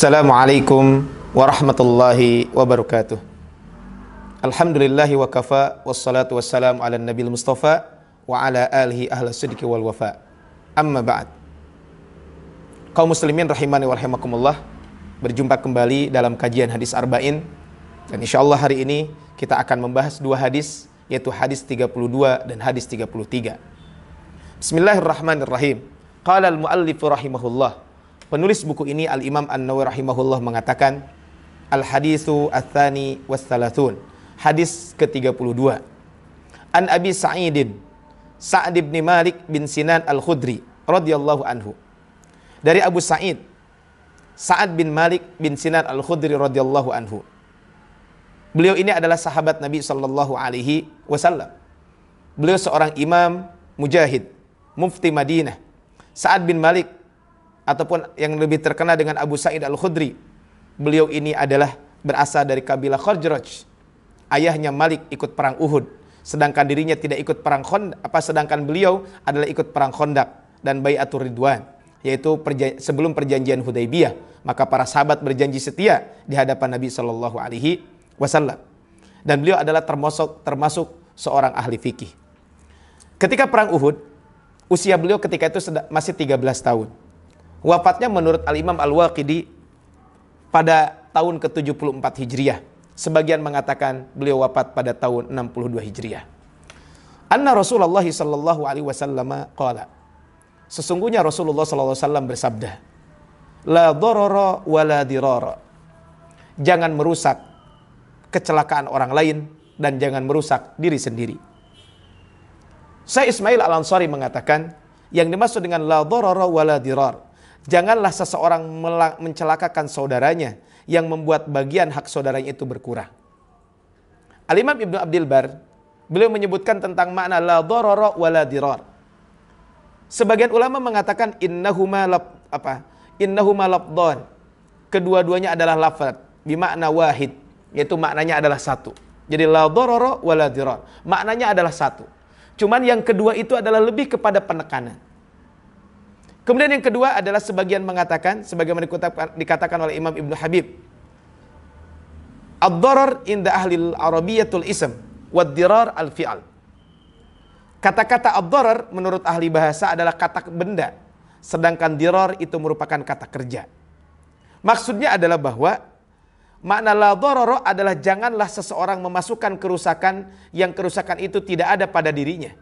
Assalamualaikum warahmatullahi wabarakatuh. Alhamdulillahi wa kafa wassalatu wassalamu ala nabil mustafa wa ala alihi ahla sidiki wal wafa. Amma ba'd. Kaum muslimin rahimani wa rahimakumullah. Berjumpa kembali dalam kajian hadis arba'in dan insyaallah hari ini kita akan membahas dua hadis yaitu hadis 32 dan hadis 33. Bismillahirrahmanirrahim. Qala al-muallif rahimahullah Penulis buku ini Al-Imam An-Nawawi rahimahullah mengatakan Al-Hadithu Athani was Thalathun Hadis ke-32 An Abi Sa'idin Sa'ad bin Malik bin Sinan Al-Khudri radhiyallahu anhu Dari Abu Sa'id Sa'ad bin Malik bin Sinan Al-Khudri radhiyallahu anhu Beliau ini adalah sahabat Nabi sallallahu Alaihi Wasallam. Beliau seorang imam mujahid, mufti Madinah. Saad bin Malik ataupun yang lebih terkenal dengan Abu Sa'id Al-Khudri. Beliau ini adalah berasal dari kabilah Khazraj. Ayahnya Malik ikut perang Uhud, sedangkan dirinya tidak ikut perang Khandaq, apa sedangkan beliau adalah ikut perang Khandaq dan Bayatul Ridwan, yaitu perja sebelum perjanjian Hudaybiyah. Maka para sahabat berjanji setia di hadapan Nabi Shallallahu alaihi wasallam. Dan beliau adalah termasuk termasuk seorang ahli fikih. Ketika perang Uhud, usia beliau ketika itu masih 13 tahun Wafatnya menurut Al-Imam Al-Waqidi pada tahun ke-74 Hijriah. Sebagian mengatakan beliau wafat pada tahun 62 Hijriah. Anna Rasulullah sallallahu alaihi wasallam qala. Sesungguhnya Rasulullah sallallahu alaihi wasallam bersabda, "La dharara wa la dirara." Jangan merusak kecelakaan orang lain dan jangan merusak diri sendiri. Saya Ismail Al-Ansari mengatakan, yang dimaksud dengan la dharara wa la dirara Janganlah seseorang mencelakakan saudaranya yang membuat bagian hak saudaranya itu berkurang. Al-Imam Ibnu Abdul Bar, beliau menyebutkan tentang makna la dharara wa la dirar. Sebagian ulama mengatakan innahuma lab, apa? Innahuma labdon. Kedua-duanya adalah lafaz bimakna wahid, yaitu maknanya adalah satu. Jadi la dharara wa la dirar. Maknanya adalah satu. Cuman yang kedua itu adalah lebih kepada penekanan. Kemudian yang kedua adalah sebagian mengatakan sebagaimana dikatakan oleh Imam Ibnu Habib. Ad-darar inda ahli al arabiyatul ism wa dirar al fi'al. Kata-kata ad-darar menurut ahli bahasa adalah kata benda, sedangkan dirar itu merupakan kata kerja. Maksudnya adalah bahwa makna la dororo adalah janganlah seseorang memasukkan kerusakan yang kerusakan itu tidak ada pada dirinya.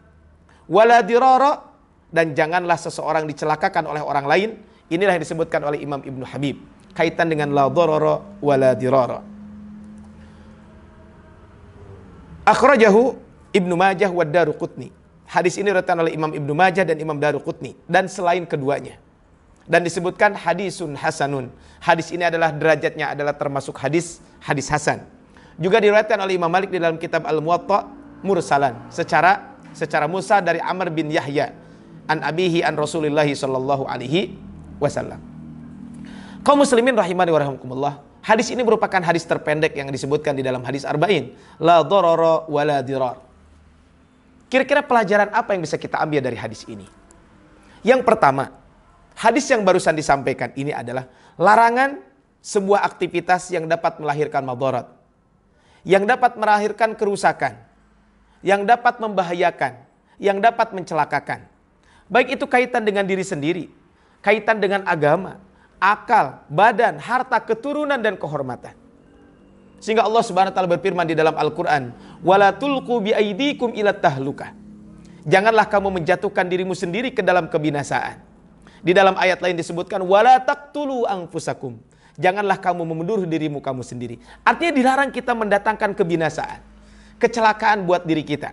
Wala dirara dan janganlah seseorang dicelakakan oleh orang lain. Inilah yang disebutkan oleh Imam Ibnu Habib kaitan dengan la dharara wa la dirara. Akhrajahu Ibnu Majah wa Daruqutni. Hadis ini retan oleh Imam Ibnu Majah dan Imam Daruqutni dan selain keduanya. Dan disebutkan hadisun hasanun. Hadis ini adalah derajatnya adalah termasuk hadis hadis hasan. Juga diriwayatkan oleh Imam Malik di dalam kitab Al-Muwatta mursalan secara secara Musa dari Amr bin Yahya an abihi an Rasulillahi sallallahu alaihi wasallam. Kaum muslimin rahimani warahmatullah Hadis ini merupakan hadis terpendek yang disebutkan di dalam hadis arba'in. La dororo wa la dirar. Kira-kira pelajaran apa yang bisa kita ambil dari hadis ini? Yang pertama, hadis yang barusan disampaikan ini adalah larangan sebuah aktivitas yang dapat melahirkan madorot, yang dapat melahirkan kerusakan, yang dapat membahayakan, yang dapat mencelakakan. Baik itu kaitan dengan diri sendiri, kaitan dengan agama, akal, badan, harta, keturunan dan kehormatan. Sehingga Allah Subhanahu wa taala berfirman di dalam Al-Qur'an, "Wala tulqu bi aidikum ila tahluka." Janganlah kamu menjatuhkan dirimu sendiri ke dalam kebinasaan. Di dalam ayat lain disebutkan wala taqtulu anfusakum. Janganlah kamu membunuh dirimu kamu sendiri. Artinya dilarang kita mendatangkan kebinasaan, kecelakaan buat diri kita.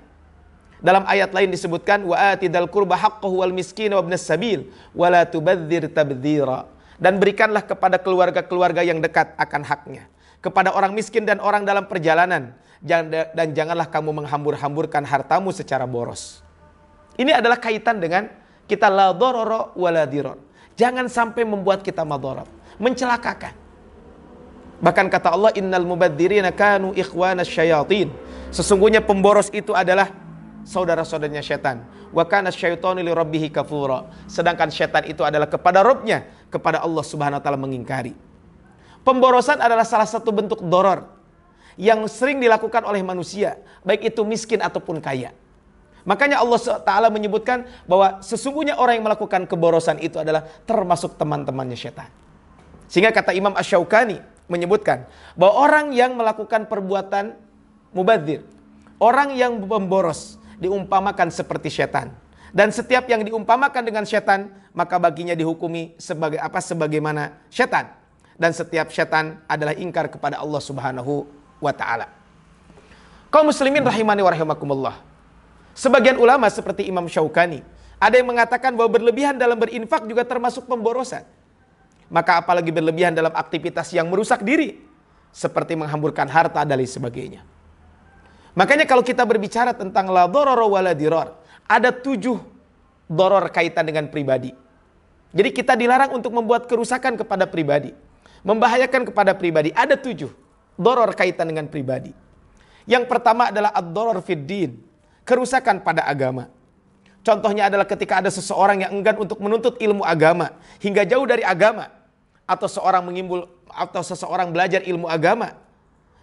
Dalam ayat lain disebutkan wa atidal qurba haqqahu wal miskin wa ibnas sabil wa la tubadzir tabdzira. Dan berikanlah kepada keluarga-keluarga yang dekat akan haknya, kepada orang miskin dan orang dalam perjalanan, dan janganlah kamu menghambur-hamburkan hartamu secara boros. Ini adalah kaitan dengan kita la dororo wa la diror. Jangan sampai membuat kita madorot, mencelakakan. Bahkan kata Allah, innal mubadzirina kanu ikhwana syayatin. Sesungguhnya pemboros itu adalah saudara-saudaranya setan. Wa kana syaitanu li rabbih kafura. Sedangkan setan itu adalah kepada Robnya, kepada Allah Subhanahu wa taala mengingkari. Pemborosan adalah salah satu bentuk doror yang sering dilakukan oleh manusia, baik itu miskin ataupun kaya. Makanya Allah Ta'ala menyebutkan bahwa sesungguhnya orang yang melakukan keborosan itu adalah termasuk teman-temannya setan. Sehingga kata Imam Asyaukani menyebutkan bahwa orang yang melakukan perbuatan mubadir, orang yang memboros, diumpamakan seperti setan. Dan setiap yang diumpamakan dengan setan, maka baginya dihukumi sebagai apa sebagaimana setan. Dan setiap setan adalah ingkar kepada Allah Subhanahu wa taala. Kaum muslimin rahimani wa rahimakumullah. Sebagian ulama seperti Imam Syaukani, ada yang mengatakan bahwa berlebihan dalam berinfak juga termasuk pemborosan. Maka apalagi berlebihan dalam aktivitas yang merusak diri, seperti menghamburkan harta dan lain sebagainya. Makanya kalau kita berbicara tentang la wa la diror, ada tujuh doror kaitan dengan pribadi. Jadi kita dilarang untuk membuat kerusakan kepada pribadi. Membahayakan kepada pribadi. Ada tujuh doror kaitan dengan pribadi. Yang pertama adalah ad-doror fiddin. Kerusakan pada agama. Contohnya adalah ketika ada seseorang yang enggan untuk menuntut ilmu agama. Hingga jauh dari agama. Atau seorang mengimbul atau seseorang belajar ilmu agama.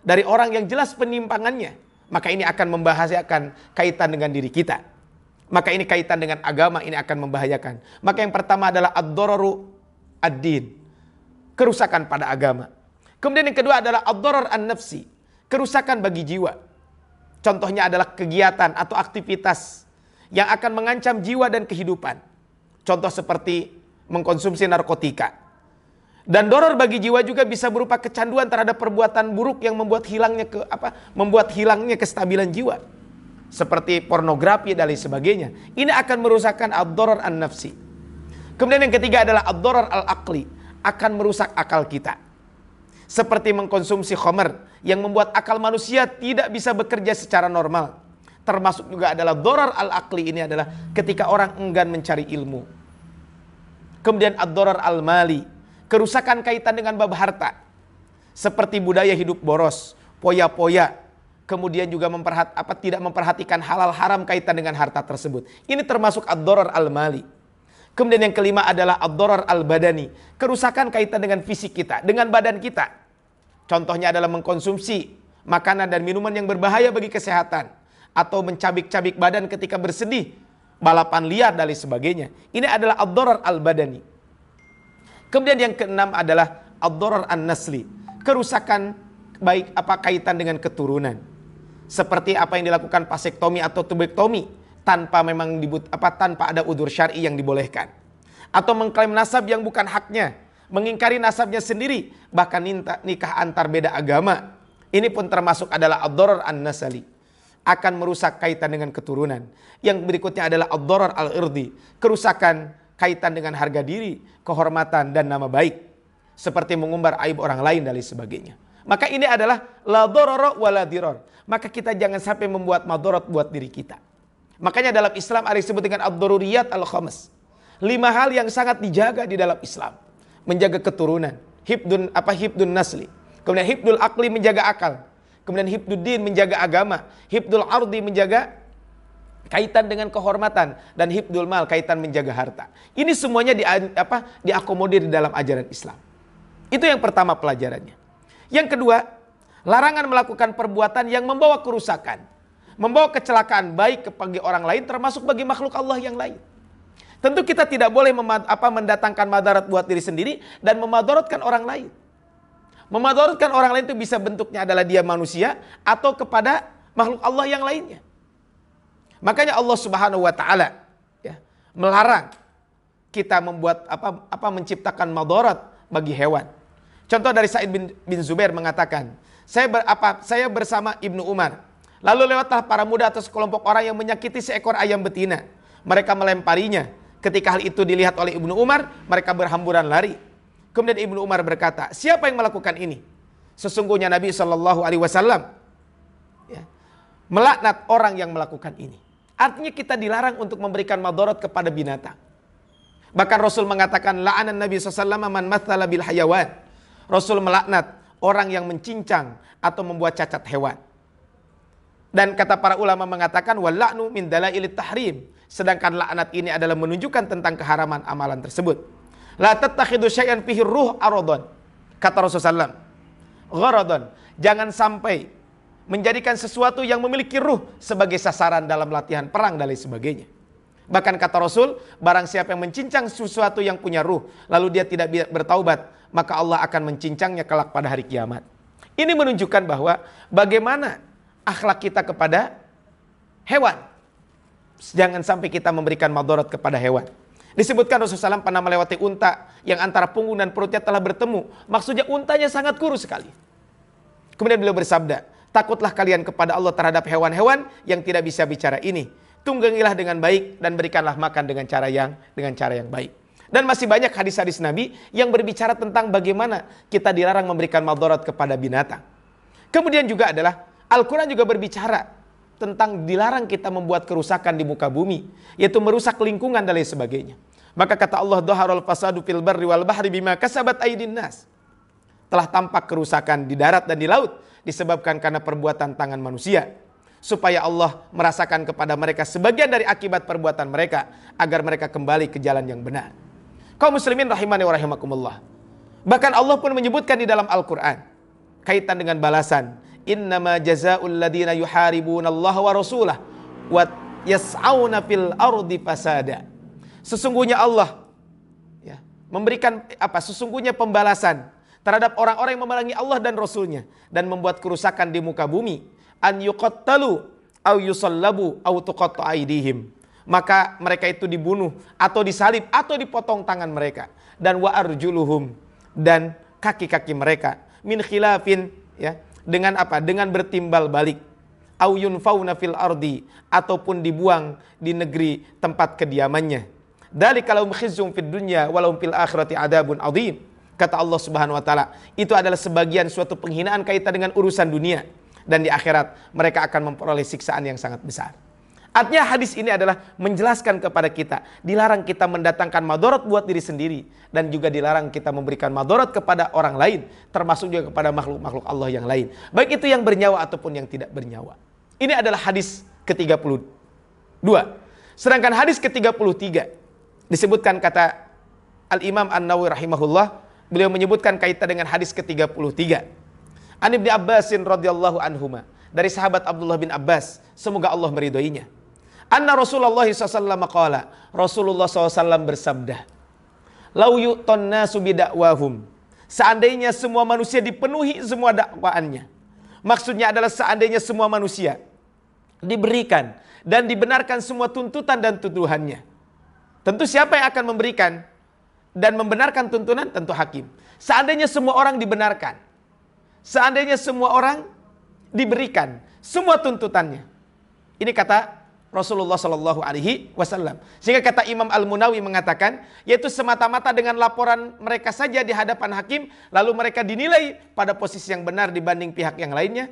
Dari orang yang jelas penyimpangannya maka ini akan membahayakan kaitan dengan diri kita. Maka ini kaitan dengan agama ini akan membahayakan. Maka yang pertama adalah ad-dararu ad-din. Kerusakan pada agama. Kemudian yang kedua adalah ad-darar an-nafsi. Kerusakan bagi jiwa. Contohnya adalah kegiatan atau aktivitas yang akan mengancam jiwa dan kehidupan. Contoh seperti mengkonsumsi narkotika dan doror bagi jiwa juga bisa berupa kecanduan terhadap perbuatan buruk yang membuat hilangnya ke apa? Membuat hilangnya kestabilan jiwa. Seperti pornografi dan lain sebagainya. Ini akan merusakkan ad-doror an-nafsi. Kemudian yang ketiga adalah ad-doror al-aqli, akan merusak akal kita. Seperti mengkonsumsi khomer yang membuat akal manusia tidak bisa bekerja secara normal. Termasuk juga adalah doror al-aqli ini adalah ketika orang enggan mencari ilmu. Kemudian ad-doror al-mali, Kerusakan kaitan dengan bab harta. Seperti budaya hidup boros, poya-poya, kemudian juga memperhat apa tidak memperhatikan halal haram kaitan dengan harta tersebut. Ini termasuk ad-dharar al-mali. Kemudian yang kelima adalah ad-dharar al-badani, kerusakan kaitan dengan fisik kita, dengan badan kita. Contohnya adalah mengkonsumsi makanan dan minuman yang berbahaya bagi kesehatan atau mencabik-cabik badan ketika bersedih, balapan liar dan lain sebagainya. Ini adalah ad-dharar al-badani. Kemudian yang keenam adalah ad-dharar an-nasli, kerusakan baik apa kaitan dengan keturunan. Seperti apa yang dilakukan pasektomi atau tubektomi tanpa memang dibut, apa tanpa ada udur syar'i yang dibolehkan. Atau mengklaim nasab yang bukan haknya, mengingkari nasabnya sendiri, bahkan nikah antar beda agama. Ini pun termasuk adalah ad-dharar an-nasli akan merusak kaitan dengan keturunan. Yang berikutnya adalah ad-dharar al-irdi, kerusakan kaitan dengan harga diri, kehormatan dan nama baik. Seperti mengumbar aib orang lain dan lain sebagainya. Maka ini adalah la dororo wa la diror. Maka kita jangan sampai membuat madorot buat diri kita. Makanya dalam Islam ada disebut dengan ad dururiyat al-khamas. Lima hal yang sangat dijaga di dalam Islam. Menjaga keturunan. Hibdun, apa, hibdun nasli. Kemudian hibdul akli menjaga akal. Kemudian hibdul din menjaga agama. Hibdul ardi menjaga kaitan dengan kehormatan dan hibdul mal kaitan menjaga harta. Ini semuanya di apa diakomodir di dalam ajaran Islam. Itu yang pertama pelajarannya. Yang kedua, larangan melakukan perbuatan yang membawa kerusakan, membawa kecelakaan baik kepada orang lain termasuk bagi makhluk Allah yang lain. Tentu kita tidak boleh apa mendatangkan madarat buat diri sendiri dan memadaratkan orang lain. Memadaratkan orang lain itu bisa bentuknya adalah dia manusia atau kepada makhluk Allah yang lainnya. Makanya Allah Subhanahu wa taala ya, melarang kita membuat apa apa menciptakan madarat bagi hewan. Contoh dari Said bin, bin Zubair mengatakan, saya ber, apa saya bersama Ibnu Umar. Lalu lewatlah para muda atau sekelompok orang yang menyakiti seekor ayam betina. Mereka melemparinya. Ketika hal itu dilihat oleh Ibnu Umar, mereka berhamburan lari. Kemudian Ibnu Umar berkata, "Siapa yang melakukan ini?" Sesungguhnya Nabi Shallallahu alaihi wasallam ya, melaknat orang yang melakukan ini. Artinya kita dilarang untuk memberikan madorot kepada binatang. Bahkan Rasul mengatakan, La'anan Nabi SAW man mathala bil hayawan. Rasul melaknat orang yang mencincang atau membuat cacat hewan. Dan kata para ulama mengatakan, Walla'nu min dalail tahrim. Sedangkan laknat ini adalah menunjukkan tentang keharaman amalan tersebut. La tattakhidu syai'an fihi ruh aradon. Kata Rasul SAW. Gharadon. Jangan sampai menjadikan sesuatu yang memiliki ruh sebagai sasaran dalam latihan perang dan lain sebagainya. Bahkan kata Rasul, barang siapa yang mencincang sesuatu yang punya ruh, lalu dia tidak bertaubat, maka Allah akan mencincangnya kelak pada hari kiamat. Ini menunjukkan bahwa bagaimana akhlak kita kepada hewan. Jangan sampai kita memberikan madorat kepada hewan. Disebutkan Rasulullah SAW pernah melewati unta yang antara punggung dan perutnya telah bertemu. Maksudnya untanya sangat kurus sekali. Kemudian beliau bersabda, takutlah kalian kepada Allah terhadap hewan-hewan yang tidak bisa bicara ini. Tunggangilah dengan baik dan berikanlah makan dengan cara yang dengan cara yang baik. Dan masih banyak hadis-hadis Nabi yang berbicara tentang bagaimana kita dilarang memberikan maldorat kepada binatang. Kemudian juga adalah Al-Quran juga berbicara tentang dilarang kita membuat kerusakan di muka bumi, yaitu merusak lingkungan dan lain sebagainya. Maka kata Allah, Doharul fasadu fil barri wal bahri bima kasabat aidin nas." Telah tampak kerusakan di darat dan di laut disebabkan karena perbuatan tangan manusia supaya Allah merasakan kepada mereka sebagian dari akibat perbuatan mereka agar mereka kembali ke jalan yang benar. Kau muslimin rahimani wa rahimakumullah. Bahkan Allah pun menyebutkan di dalam Al-Qur'an kaitan dengan balasan, "Innama jaza'ul ladina yuharibuna Allah wa rasulah wa yas'auna fil ardi fasada." Sesungguhnya Allah ya, memberikan apa? Sesungguhnya pembalasan terhadap orang-orang yang memerangi Allah dan Rasulnya dan membuat kerusakan di muka bumi an yuqattalu au yusallabu au tuqatta aidihim maka mereka itu dibunuh atau disalib atau dipotong tangan mereka dan wa arjuluhum dan kaki-kaki mereka min khilafin ya dengan apa dengan bertimbal balik au yunfauna fil ardi ataupun dibuang di negeri tempat kediamannya dalikalahum khizyum fid dunya walau fil akhirati adabun adzim Kata Allah Subhanahu wa taala, itu adalah sebagian suatu penghinaan kaitan dengan urusan dunia dan di akhirat mereka akan memperoleh siksaan yang sangat besar. Artinya hadis ini adalah menjelaskan kepada kita, dilarang kita mendatangkan madorot buat diri sendiri dan juga dilarang kita memberikan madorot kepada orang lain, termasuk juga kepada makhluk-makhluk Allah yang lain. Baik itu yang bernyawa ataupun yang tidak bernyawa. Ini adalah hadis ke-32. Sedangkan hadis ke-33 disebutkan kata Al-Imam An-Nawawi rahimahullah beliau menyebutkan kaitan dengan hadis ke-33. An Ibnu Abbasin radhiyallahu anhuma dari sahabat Abdullah bin Abbas, semoga Allah meridhoinya. Anna Rasulullah sallallahu qala, Rasulullah SAW bersabda, Lau yutanna subidawahum." hum Seandainya semua manusia dipenuhi semua dakwaannya. Maksudnya adalah seandainya semua manusia diberikan dan dibenarkan semua tuntutan dan tuduhannya. Tentu siapa yang akan memberikan? dan membenarkan tuntunan tentu hakim. Seandainya semua orang dibenarkan, seandainya semua orang diberikan semua tuntutannya. Ini kata Rasulullah Shallallahu Alaihi Wasallam. Sehingga kata Imam Al Munawi mengatakan, yaitu semata-mata dengan laporan mereka saja di hadapan hakim, lalu mereka dinilai pada posisi yang benar dibanding pihak yang lainnya.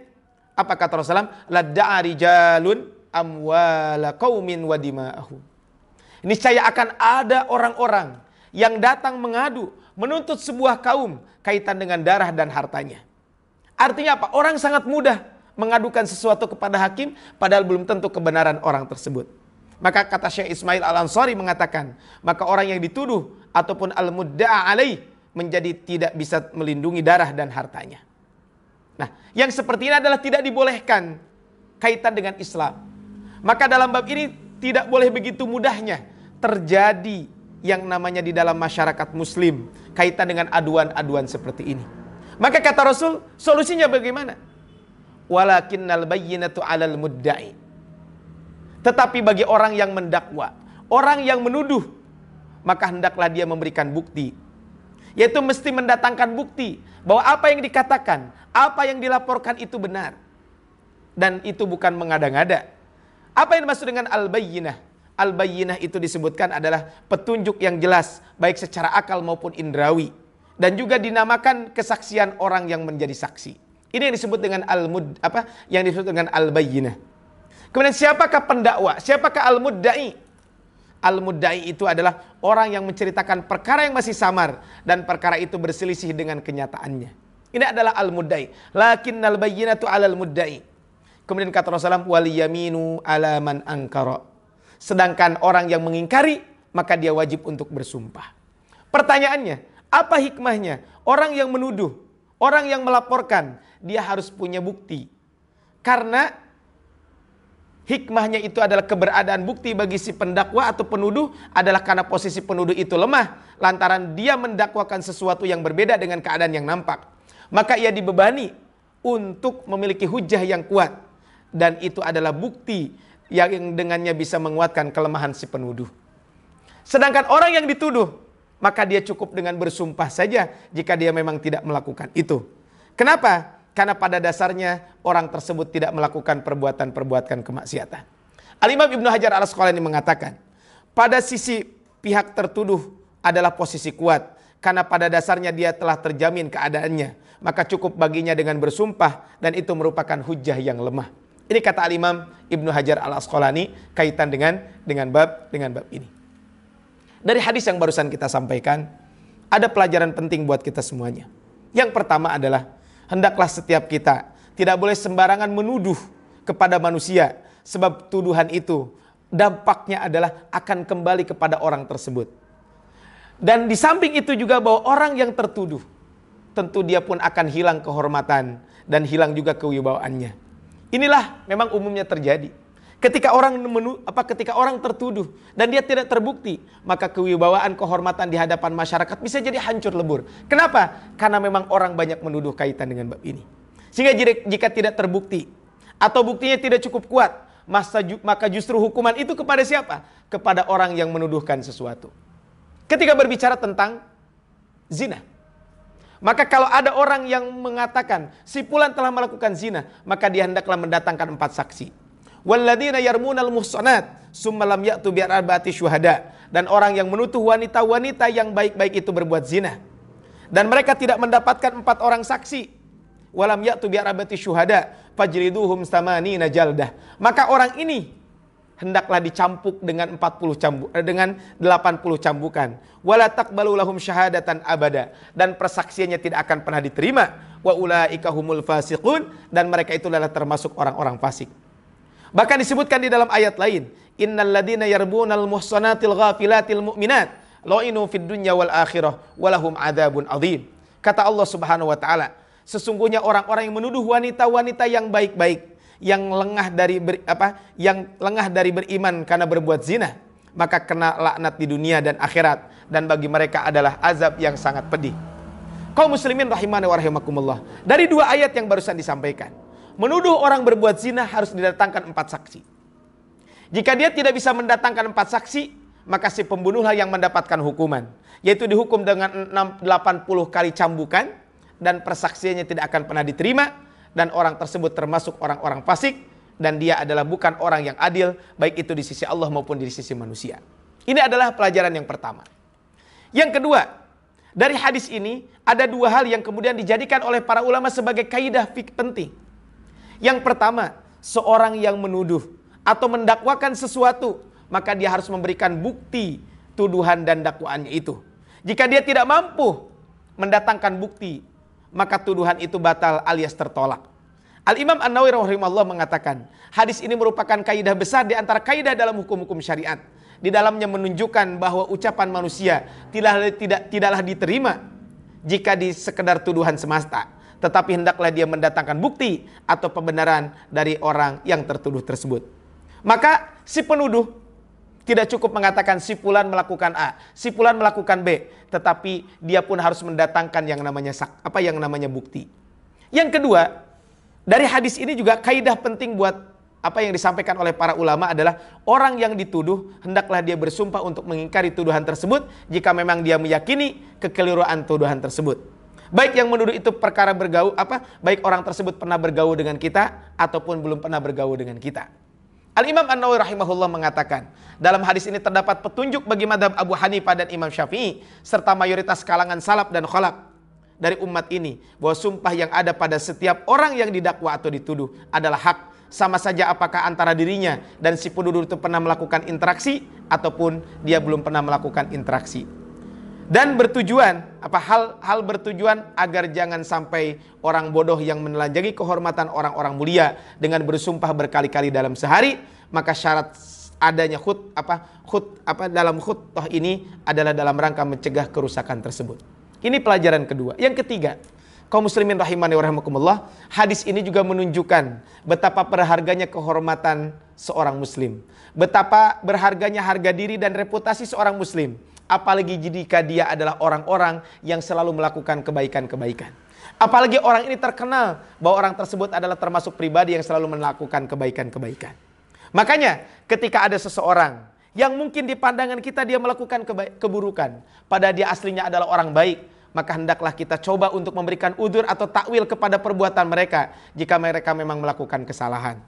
Apa kata Rasulullah? Lada'ari jalun amwala qaumin wa dima'ahu. saya akan ada orang-orang yang datang mengadu, menuntut sebuah kaum kaitan dengan darah dan hartanya. Artinya apa? Orang sangat mudah mengadukan sesuatu kepada hakim padahal belum tentu kebenaran orang tersebut. Maka kata Syekh Ismail Al-Ansari mengatakan, maka orang yang dituduh ataupun al-mudda'a alaih menjadi tidak bisa melindungi darah dan hartanya. Nah, yang seperti ini adalah tidak dibolehkan kaitan dengan Islam. Maka dalam bab ini tidak boleh begitu mudahnya terjadi yang namanya di dalam masyarakat muslim kaitan dengan aduan-aduan seperti ini. Maka kata Rasul, solusinya bagaimana? Walakinnal bayyinatu 'alal mudda'i. Tetapi bagi orang yang mendakwa, orang yang menuduh, maka hendaklah dia memberikan bukti. Yaitu mesti mendatangkan bukti bahwa apa yang dikatakan, apa yang dilaporkan itu benar. Dan itu bukan mengada-ngada. Apa yang dimaksud dengan al-bayyinah? Al-bayyinah itu disebutkan adalah petunjuk yang jelas baik secara akal maupun indrawi dan juga dinamakan kesaksian orang yang menjadi saksi. Ini yang disebut dengan al-mud apa? Yang disebut dengan al-bayyinah. Kemudian siapakah pendakwa? Siapakah al-muddai? Al-muddai itu adalah orang yang menceritakan perkara yang masih samar dan perkara itu berselisih dengan kenyataannya. Ini adalah al-muddai. Lakinnal bayyinatu 'alal muddai. Kemudian kata Rasulullah wal yaminu ala man angkara. Sedangkan orang yang mengingkari, maka dia wajib untuk bersumpah. Pertanyaannya, apa hikmahnya? Orang yang menuduh, orang yang melaporkan, dia harus punya bukti. Karena hikmahnya itu adalah keberadaan bukti bagi si pendakwa atau penuduh adalah karena posisi penuduh itu lemah lantaran dia mendakwakan sesuatu yang berbeda dengan keadaan yang nampak. Maka ia dibebani untuk memiliki hujah yang kuat dan itu adalah bukti yang dengannya bisa menguatkan kelemahan si penuduh. Sedangkan orang yang dituduh, maka dia cukup dengan bersumpah saja jika dia memang tidak melakukan itu. Kenapa? Karena pada dasarnya orang tersebut tidak melakukan perbuatan-perbuatan kemaksiatan. Al-Imam Ibnu Hajar al ini mengatakan, pada sisi pihak tertuduh adalah posisi kuat karena pada dasarnya dia telah terjamin keadaannya, maka cukup baginya dengan bersumpah dan itu merupakan hujah yang lemah. Ini kata Al-Imam Ibnu Hajar Al-Asqalani kaitan dengan dengan bab dengan bab ini. Dari hadis yang barusan kita sampaikan, ada pelajaran penting buat kita semuanya. Yang pertama adalah hendaklah setiap kita tidak boleh sembarangan menuduh kepada manusia sebab tuduhan itu dampaknya adalah akan kembali kepada orang tersebut. Dan di samping itu juga bahwa orang yang tertuduh tentu dia pun akan hilang kehormatan dan hilang juga kewibawaannya. Inilah memang umumnya terjadi. Ketika orang menu, apa ketika orang tertuduh dan dia tidak terbukti, maka kewibawaan kehormatan di hadapan masyarakat bisa jadi hancur lebur. Kenapa? Karena memang orang banyak menuduh kaitan dengan bab ini. Sehingga jika tidak terbukti atau buktinya tidak cukup kuat, maka justru hukuman itu kepada siapa? Kepada orang yang menuduhkan sesuatu. Ketika berbicara tentang zina, maka kalau ada orang yang mengatakan si Pulan telah melakukan zina, maka dia hendaklah mendatangkan empat saksi. Walladina yarmunal muhsanat summalam lam ya'tu bi syuhada dan orang yang menutuh wanita-wanita yang baik-baik itu berbuat zina dan mereka tidak mendapatkan empat orang saksi walam ya'tu bi arba'ati syuhada fajriduhum samanina jaldah maka orang ini hendaklah dicampuk dengan 40 cambuk eh, dengan 80 cambukan wala taqbalu lahum syahadatan abada dan persaksiannya tidak akan pernah diterima wa ulaika humul fasiqun dan mereka itu adalah termasuk orang-orang fasik bahkan disebutkan di dalam ayat lain innal ladina yarbunal muhsanatil ghafilatil mu'minat lo'inu fid dunya wal akhirah walahum adabun azim kata Allah Subhanahu wa taala sesungguhnya orang-orang yang menuduh wanita-wanita yang baik-baik yang lengah dari ber, apa yang lengah dari beriman karena berbuat zina maka kena laknat di dunia dan akhirat dan bagi mereka adalah azab yang sangat pedih. Kau muslimin rahimani warahmatullah. Dari dua ayat yang barusan disampaikan, menuduh orang berbuat zina harus didatangkan empat saksi. Jika dia tidak bisa mendatangkan empat saksi, maka si pembunuhlah yang mendapatkan hukuman, yaitu dihukum dengan 80 kali cambukan dan persaksiannya tidak akan pernah diterima dan orang tersebut termasuk orang-orang fasik dan dia adalah bukan orang yang adil baik itu di sisi Allah maupun di sisi manusia. Ini adalah pelajaran yang pertama. Yang kedua, dari hadis ini ada dua hal yang kemudian dijadikan oleh para ulama sebagai kaidah penting. Yang pertama, seorang yang menuduh atau mendakwakan sesuatu, maka dia harus memberikan bukti tuduhan dan dakwaannya itu. Jika dia tidak mampu mendatangkan bukti maka tuduhan itu batal alias tertolak. Al-Imam An-Nawawi rahimahullah mengatakan, hadis ini merupakan kaidah besar di antara kaidah dalam hukum-hukum syariat. Di dalamnya menunjukkan bahwa ucapan manusia tidaklah, tidak, tidaklah diterima jika di sekedar tuduhan semesta, Tetapi hendaklah dia mendatangkan bukti atau pembenaran dari orang yang tertuduh tersebut. Maka si penuduh tidak cukup mengatakan si Fulan melakukan A, si Fulan melakukan B, tetapi dia pun harus mendatangkan yang namanya sak, apa yang namanya bukti. Yang kedua, dari hadis ini juga kaidah penting buat apa yang disampaikan oleh para ulama adalah orang yang dituduh hendaklah dia bersumpah untuk mengingkari tuduhan tersebut jika memang dia meyakini kekeliruan tuduhan tersebut. Baik yang menuduh itu perkara bergaul apa baik orang tersebut pernah bergaul dengan kita ataupun belum pernah bergaul dengan kita. Al Imam An Nawawi rahimahullah mengatakan dalam hadis ini terdapat petunjuk bagi madhab Abu Hanifah dan Imam Syafi'i serta mayoritas kalangan salaf dan kholak dari umat ini bahwa sumpah yang ada pada setiap orang yang didakwa atau dituduh adalah hak sama saja apakah antara dirinya dan si penduduk itu pernah melakukan interaksi ataupun dia belum pernah melakukan interaksi dan bertujuan apa hal hal bertujuan agar jangan sampai orang bodoh yang menelanjangi kehormatan orang-orang mulia dengan bersumpah berkali-kali dalam sehari maka syarat adanya khut apa khut apa dalam khutbah ini adalah dalam rangka mencegah kerusakan tersebut. Ini pelajaran kedua. Yang ketiga, kaum muslimin rahimani wa rahimakumullah, hadis ini juga menunjukkan betapa berharganya kehormatan seorang muslim, betapa berharganya harga diri dan reputasi seorang muslim, apalagi jika dia adalah orang-orang yang selalu melakukan kebaikan-kebaikan. Apalagi orang ini terkenal bahwa orang tersebut adalah termasuk pribadi yang selalu melakukan kebaikan-kebaikan. Makanya ketika ada seseorang yang mungkin di pandangan kita dia melakukan keburukan, pada dia aslinya adalah orang baik, maka hendaklah kita coba untuk memberikan udur atau takwil kepada perbuatan mereka jika mereka memang melakukan kesalahan.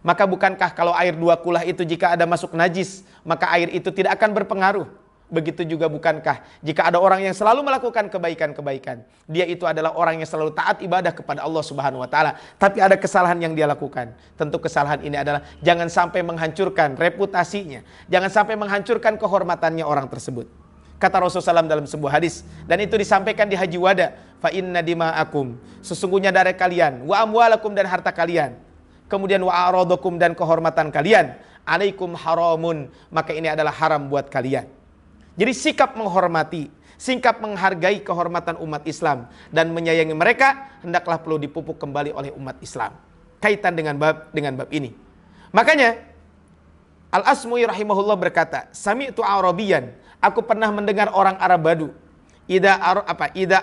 Maka bukankah kalau air dua kulah itu jika ada masuk najis, maka air itu tidak akan berpengaruh. Begitu juga bukankah jika ada orang yang selalu melakukan kebaikan-kebaikan, dia itu adalah orang yang selalu taat ibadah kepada Allah Subhanahu wa taala, tapi ada kesalahan yang dia lakukan. Tentu kesalahan ini adalah jangan sampai menghancurkan reputasinya, jangan sampai menghancurkan kehormatannya orang tersebut. Kata Rasulullah SAW dalam sebuah hadis dan itu disampaikan di Haji Wada, fa inna akum sesungguhnya dari kalian, wa amwalakum dan harta kalian, kemudian wa aradukum dan kehormatan kalian, alaikum haramun, maka ini adalah haram buat kalian. Jadi sikap menghormati, sikap menghargai kehormatan umat Islam dan menyayangi mereka hendaklah perlu dipupuk kembali oleh umat Islam. Kaitan dengan bab dengan bab ini. Makanya Al Asmui rahimahullah berkata, "Sami itu Arabian, aku pernah mendengar orang Arab Badu. Ida ar apa? Ida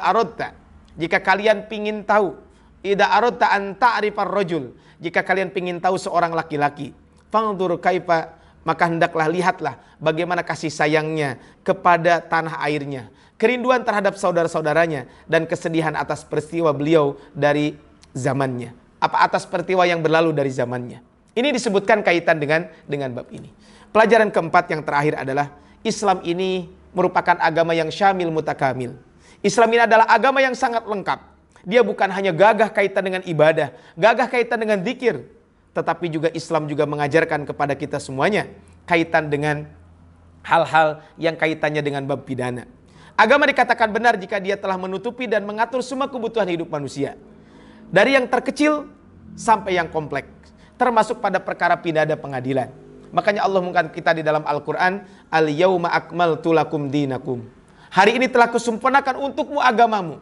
Jika kalian pingin tahu, ida Arota anta arifar rojul. Jika kalian pingin tahu seorang laki-laki, fangdur kaifa maka hendaklah lihatlah bagaimana kasih sayangnya kepada tanah airnya, kerinduan terhadap saudara-saudaranya, dan kesedihan atas peristiwa beliau dari zamannya. Apa atas peristiwa yang berlalu dari zamannya. Ini disebutkan kaitan dengan dengan bab ini. Pelajaran keempat yang terakhir adalah Islam ini merupakan agama yang syamil mutakamil. Islam ini adalah agama yang sangat lengkap. Dia bukan hanya gagah kaitan dengan ibadah, gagah kaitan dengan zikir, tetapi juga Islam juga mengajarkan kepada kita semuanya kaitan dengan hal-hal yang kaitannya dengan bab pidana. Agama dikatakan benar jika dia telah menutupi dan mengatur semua kebutuhan hidup manusia. Dari yang terkecil sampai yang kompleks, termasuk pada perkara pidana pengadilan. Makanya Allah mengatakan kita di dalam Al-Qur'an, "Al yawma Akmal tulakum dinakum." Hari ini telah kusempurnakan untukmu agamamu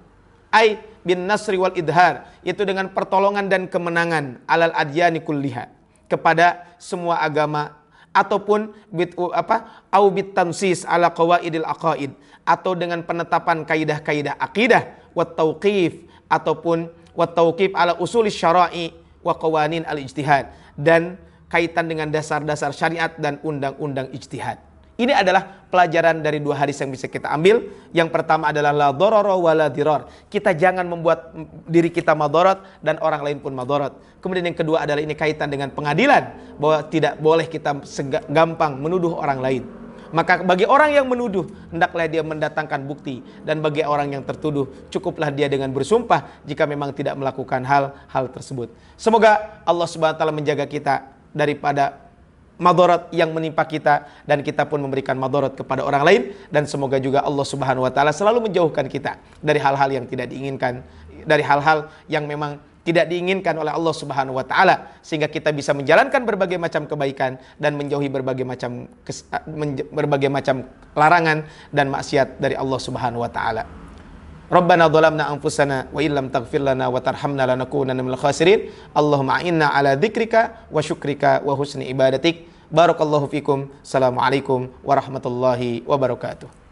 ay bin nasri wal idhar. yaitu dengan pertolongan dan kemenangan alal adyani kulliha. Kepada semua agama ataupun bit apa au bit tansis ala qawaidil aqaid atau dengan penetapan kaidah-kaidah akidah wa tauqif ataupun wa tauqif ala usul syara'i wa qawanin al ijtihad dan kaitan dengan dasar-dasar syariat dan undang-undang ijtihad. Ini adalah pelajaran dari dua hadis yang bisa kita ambil. Yang pertama adalah la dororo wa la diror. Kita jangan membuat diri kita madorot dan orang lain pun madorot. Kemudian yang kedua adalah ini kaitan dengan pengadilan. Bahwa tidak boleh kita gampang menuduh orang lain. Maka bagi orang yang menuduh, hendaklah dia mendatangkan bukti. Dan bagi orang yang tertuduh, cukuplah dia dengan bersumpah jika memang tidak melakukan hal-hal tersebut. Semoga Allah SWT menjaga kita daripada madorot yang menimpa kita dan kita pun memberikan madorot kepada orang lain dan semoga juga Allah Subhanahu wa taala selalu menjauhkan kita dari hal-hal yang tidak diinginkan dari hal-hal yang memang tidak diinginkan oleh Allah Subhanahu wa taala sehingga kita bisa menjalankan berbagai macam kebaikan dan menjauhi berbagai macam berbagai macam larangan dan maksiat dari Allah Subhanahu wa taala. Rabbana zalamna anfusana wa illam taghfir lana wa tarhamna lanakunanna minal khasirin. Allahumma inna ala dzikrika wa syukrika wa husni ibadatik. Barakallahu fikum. Assalamualaikum warahmatullahi wabarakatuh.